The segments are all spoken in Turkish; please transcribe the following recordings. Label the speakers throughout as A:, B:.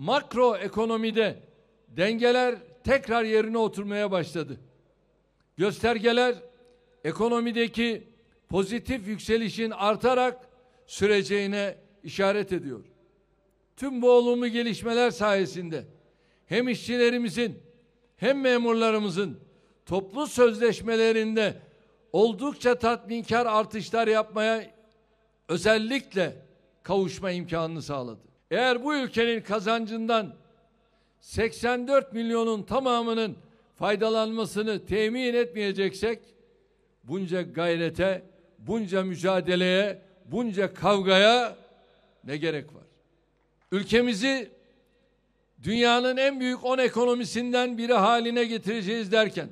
A: makro ekonomide dengeler tekrar yerine oturmaya başladı. Göstergeler ekonomideki pozitif yükselişin artarak süreceğine işaret ediyor. Tüm bu olumlu gelişmeler sayesinde hem işçilerimizin hem memurlarımızın toplu sözleşmelerinde oldukça tatminkar artışlar yapmaya özellikle kavuşma imkanını sağladı. Eğer bu ülkenin kazancından 84 milyonun tamamının faydalanmasını temin etmeyeceksek bunca gayrete, bunca mücadeleye, bunca kavgaya ne gerek var? Ülkemizi dünyanın en büyük 10 ekonomisinden biri haline getireceğiz derken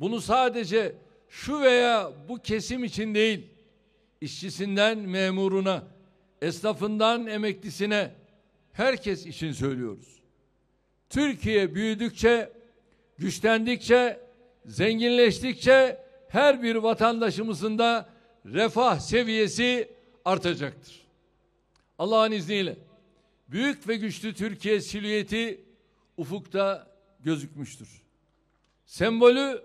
A: bunu sadece şu veya bu kesim için değil, işçisinden memuruna, esnafından emeklisine herkes için söylüyoruz. Türkiye büyüdükçe, güçlendikçe, zenginleştikçe her bir vatandaşımızın da refah seviyesi artacaktır. Allah'ın izniyle büyük ve güçlü Türkiye silüeti ufukta gözükmüştür. Sembolü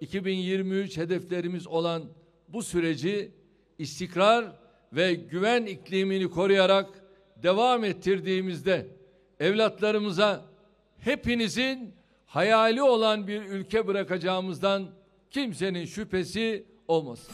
A: 2023 hedeflerimiz olan bu süreci istikrar ve güven iklimini koruyarak devam ettirdiğimizde evlatlarımıza hepinizin hayali olan bir ülke bırakacağımızdan kimsenin şüphesi olmasın.